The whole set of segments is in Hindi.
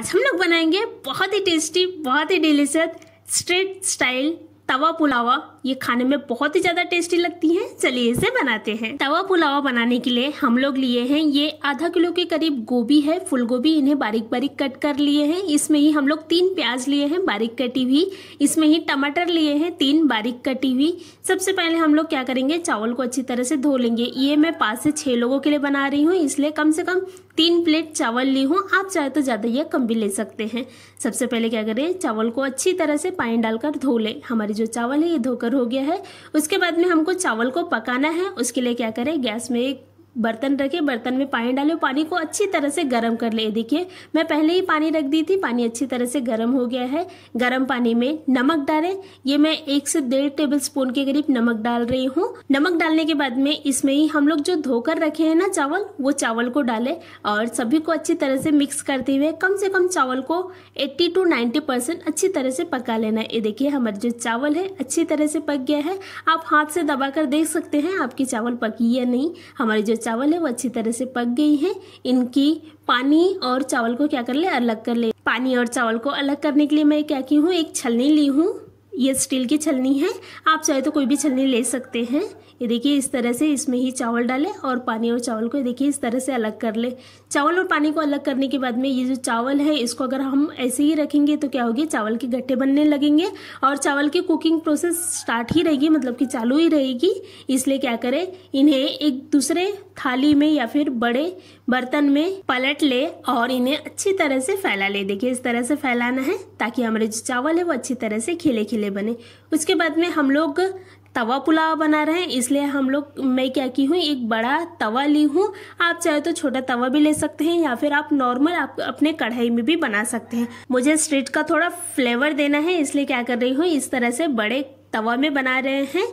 आज हम लोग बनाएंगे बहुत ही टेस्टी बहुत ही delicious street style tawa pulao ये खाने में बहुत ही ज़्यादा टेस्टी लगती है चलिए इसे बनाते हैं तवा पुलावा बनाने के लिए हम लोग लिए हैं ये आधा किलो के करीब गोभी है फुल गोभी इन्हें बारीक बारीक कट कर लिए हैं इसमें ही हम लोग तीन प्याज लिए हैं बारीक कटी हुई इसमें ही टमाटर लिए हैं तीन बारीक कटी हुई सबसे पहले हम लोग क्या करेंगे चावल को अच्छी तरह से धो लेंगे ये मैं पाँच से छह लोगों के लिए बना रही हूँ इसलिए कम से कम तीन प्लेट चावल ली हूँ आप चाहे तो ज़्यादा या कम भी ले सकते हैं सबसे पहले क्या करें चावल को अच्छी तरह से पानी डालकर धो ले हमारी जो चावल है ये धोकर कवर हो गया है उसके बाद में हमको चावल को पकाना है उसके लिए क्या करें गैस में एक बर्तन रखे बर्तन में पानी डाले पानी को अच्छी तरह से गर्म कर ले देखिए मैं पहले ही पानी रख दी थी पानी अच्छी तरह से गर्म हो गया है गर्म पानी में नमक डालें ये मैं एक से डेढ़ टेबल स्पून के करीब नमक डाल रही हूँ नमक डालने के बाद में इसमें ही हम लोग जो धोकर रखे हैं ना चावल वो चावल को डालें और सभी को अच्छी तरह से मिक्स करते हुए कम से कम चावल को एट्टी टू नाइन्टी परसेंट अच्छी तरह से पका लेना ये देखिए हमारे जो चावल है अच्छी तरह से पक गया है आप हाथ से दबा देख सकते हैं आपकी चावल पकी या नहीं हमारे जो चावल है वो अच्छी तरह से पक गई है इनकी पानी और चावल को क्या कर ले अलग कर ले पानी और चावल को अलग करने के लिए मैं क्या की हूँ एक छलनी ली हूँ ये स्टील की छलनी है आप चाहे तो कोई भी छलनी ले सकते हैं ये देखिए इस तरह से इसमें ही चावल डालें और पानी और चावल को देखिए इस तरह से अलग कर ले चावल और पानी को अलग करने के बाद में ये जो चावल है इसको अगर हम ऐसे ही रखेंगे तो क्या होगी चावल के गट्ठे बनने लगेंगे और चावल की कुकिंग प्रोसेस स्टार्ट ही रहेगी मतलब कि चालू ही रहेगी इसलिए क्या करें इन्हें एक दूसरे थाली में या फिर बड़े बर्तन में पलट ले और इन्हें अच्छी तरह से फैला ले देखिए इस तरह से फैलाना है ताकि हमारे जो चावल है वो अच्छी तरह से खिले खिले बने उसके बाद में हम लोग तवा पुलाव बना रहे हैं इसलिए हम लोग मैं क्या की हूँ एक बड़ा तवा ली हूँ आप चाहे तो छोटा तवा भी ले सकते हैं या फिर आप नॉर्मल आप अपने कढ़ाई में भी बना सकते हैं मुझे स्ट्रीट का थोड़ा फ्लेवर देना है इसलिए क्या कर रही हूँ इस तरह से बड़े तवा में बना रहे हैं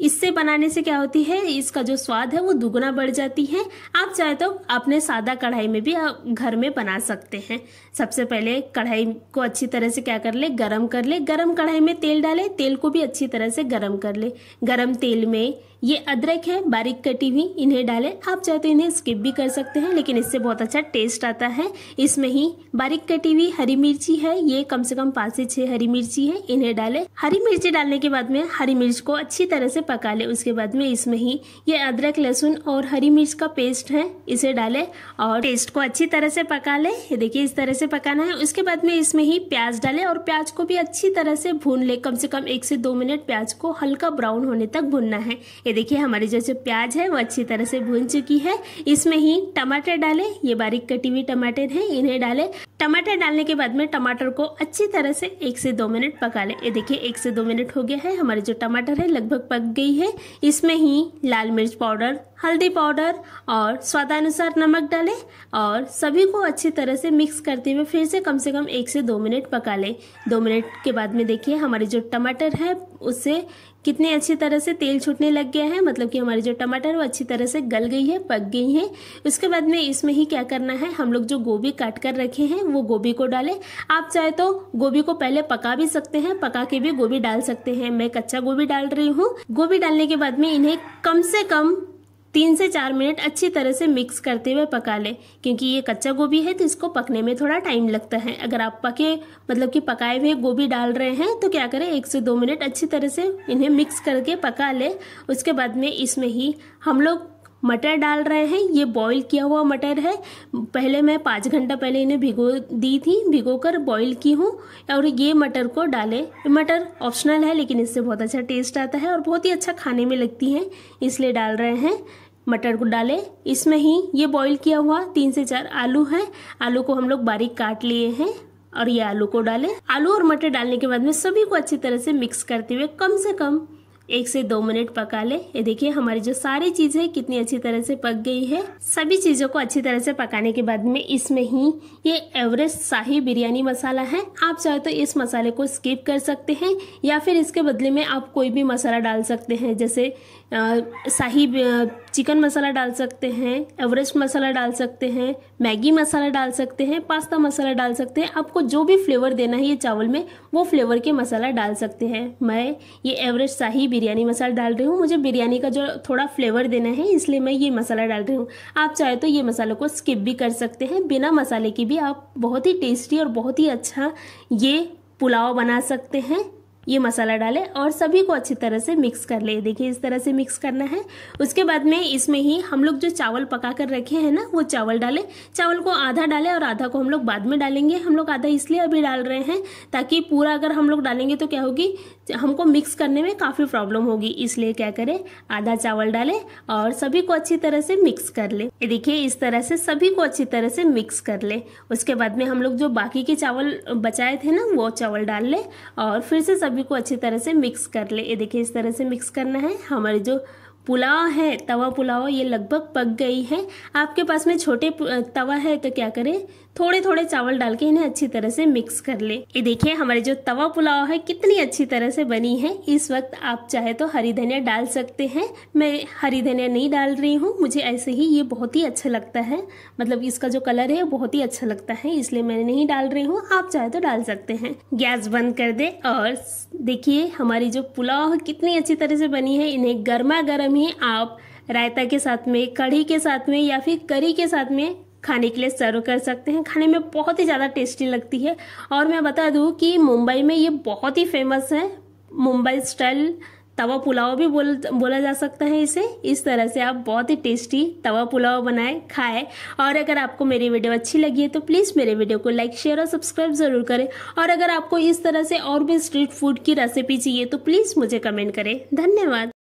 इससे बनाने से क्या होती है इसका जो स्वाद है वो दुगुना बढ़ जाती है आप चाहे तो अपने सादा कढ़ाई में भी घर में बना सकते हैं सबसे पहले कढ़ाई को अच्छी तरह से क्या कर ले गरम कर ले गरम कढ़ाई में तेल डालें तेल को भी अच्छी तरह से गरम कर ले गरम तेल में ये अदरक है बारीक कटी हुई इन्हें डालें आप चाहे तो इन्हें स्किप भी कर सकते हैं लेकिन इससे बहुत अच्छा टेस्ट आता है इसमें ही बारीक कटी हुई हरी मिर्ची है ये कम से कम पाँच से छह हरी मिर्ची है इन्हें डालें हरी मिर्ची डालने के बाद में हरी मिर्च को अच्छी तरह से पका लें उसके बाद में इसमें ही ये अदरक लहसुन और हरी मिर्च का पेस्ट है इसे डालें और पेस्ट को अच्छी तरह से पका लें ये देखिए इस तरह से पकाना है उसके बाद में इसमें ही प्याज डालें और प्याज को भी अच्छी तरह से भून लें कम से कम एक से दो मिनट प्याज को हल्का ब्राउन होने तक भूनना है ये देखिए हमारी जो जो प्याज है वो अच्छी तरह से भून चुकी है इसमें ही टमाटर डालें ये बारीक कटी हुई टमाटर है इन्हें डालें टमाटर डालने के बाद में टमाटर को अच्छी तरह से एक से दो मिनट पका लें ये देखिए एक से दो मिनट हो गया है हमारे जो टमाटर है लगभग पक गई है इसमें ही लाल मिर्च पाउडर हल्दी पाउडर और स्वादानुसार नमक डालें और सभी को अच्छी तरह से मिक्स करते हुए फिर से कम से कम एक से दो मिनट पका लें दो मिनट के बाद में देखिए हमारे जो टमाटर है उससे कितने अच्छी तरह से तेल छूटने लग गया है मतलब कि हमारे जो टमाटर वो अच्छी तरह से गल गई है पक गई है उसके बाद में इसमें ही क्या करना है हम लोग जो गोभी काट कर रखे हैं वो गोभी को डालें आप चाहे तो गोभी को पहले पका भी सकते हैं पका के भी गोभी डाल सकते हैं मैं कच्चा गोभी डाल रही हूँ गोभी डालने के बाद में इन्हें कम से कम तीन से चार मिनट अच्छी तरह से मिक्स करते हुए पका लें क्योंकि ये कच्चा गोभी है तो इसको पकने में थोड़ा टाइम लगता है अगर आप पके मतलब कि पकाए हुए गोभी डाल रहे हैं तो क्या करें एक से दो मिनट अच्छी तरह से इन्हें मिक्स करके पका लें उसके बाद में इसमें ही हम लोग मटर डाल रहे हैं ये बॉईल किया हुआ मटर है पहले मैं पाँच घंटा पहले इन्हें भिगो दी थी भिगो कर बॉईल की हूँ और ये मटर को डालें मटर ऑप्शनल है लेकिन इससे बहुत अच्छा टेस्ट आता है और बहुत ही अच्छा खाने में लगती है इसलिए डाल रहे हैं मटर को डालें इसमें ही ये बॉईल किया हुआ तीन से चार आलू है आलू को हम लोग बारीक काट लिए हैं और ये आलू को डालें आलू और मटर डालने के बाद में सभी को अच्छी तरह से मिक्स करते हुए कम से कम एक से दो मिनट पका ले ये देखिए हमारी जो सारी चीज़ें कितनी अच्छी तरह से पक गई है सभी चीज़ों को अच्छी तरह से पकाने के बाद में इसमें ही ये एवरेस्ट शाही बिरयानी मसाला है आप चाहे तो इस मसाले को स्किप कर सकते हैं या फिर इसके बदले में आप कोई भी मसाला डाल सकते हैं जैसे शाही चिकन मसाला डाल सकते हैं एवरेस्ट मसाला डाल सकते हैं मैगी मसाला डाल सकते हैं पास्ता मसाला डाल सकते हैं आपको जो भी फ्लेवर देना है ये चावल में वो फ्लेवर के मसाला डाल सकते हैं मैं ये एवरेस्ट शाही बिरयानी मसाला डाल रही हूँ मुझे बिरयानी का जो थोड़ा फ्लेवर देना है इसलिए मैं ये मसाला डाल रही हूँ आप चाहे तो ये मसालों को स्किप भी कर सकते हैं बिना मसाले के भी आप बहुत ही टेस्टी और बहुत ही अच्छा ये पुलाव बना सकते हैं ये मसाला डालें और सभी को अच्छी तरह से मिक्स कर ले देखिए इस तरह से मिक्स करना है उसके बाद में इसमें ही हम लोग जो चावल पका कर रखे हैं ना वो चावल डालें चावल को आधा डालें और आधा को हम लोग बाद में डालेंगे हम लोग आधा इसलिए अभी डाल रहे हैं ताकि पूरा अगर हम लोग डालेंगे तो क्या होगी हमको मिक्स करने में काफ़ी प्रॉब्लम होगी इसलिए क्या करें आधा चावल डालें और सभी को अच्छी तरह से मिक्स कर लें देखिए इस तरह से सभी को अच्छी तरह से मिक्स कर लें उसके बाद में हम लोग जो बाकी के चावल बचाए थे ना वो चावल डाल लें और फिर से सभी को अच्छी तरह से मिक्स कर लें ये देखिए इस तरह से मिक्स करना है हमारे जो पुलाव है तवा पुलाव ये लगभग पक गई है आपके पास में छोटे तवा है तो क्या करें थोड़े थोड़े चावल डाल के इन्हें अच्छी तरह से मिक्स कर ले ये देखिए हमारे जो तवा पुलाव है कितनी अच्छी तरह से बनी है इस वक्त आप चाहे तो हरी धनिया डाल सकते हैं मैं हरी धनिया नहीं डाल रही हूँ मुझे ऐसे ही ये बहुत ही अच्छा लगता है मतलब इसका जो कलर है बहुत ही अच्छा लगता है इसलिए मैं नहीं डाल रही हूँ आप चाहे तो डाल सकते हैं गैस बंद कर दे और देखिए हमारी जो पुलाव कितनी अच्छी तरह से बनी है इन्हें गर्मा गर्म ही आप रायता के साथ में कढ़ी के साथ में या फिर करी के साथ में खाने के लिए सर्व कर सकते हैं खाने में बहुत ही ज़्यादा टेस्टी लगती है और मैं बता दूँ कि मुंबई में ये बहुत ही फेमस है मुंबई स्टाइल तवा पुलाव भी बोल बोला जा सकता है इसे इस तरह से आप बहुत ही टेस्टी तवा पुलाव बनाए खाए और अगर आपको मेरी वीडियो अच्छी लगी है तो प्लीज़ मेरे वीडियो को लाइक शेयर और सब्सक्राइब ज़रूर करें और अगर आपको इस तरह से और भी स्ट्रीट फूड की रेसिपी चाहिए तो प्लीज़ मुझे कमेंट करें धन्यवाद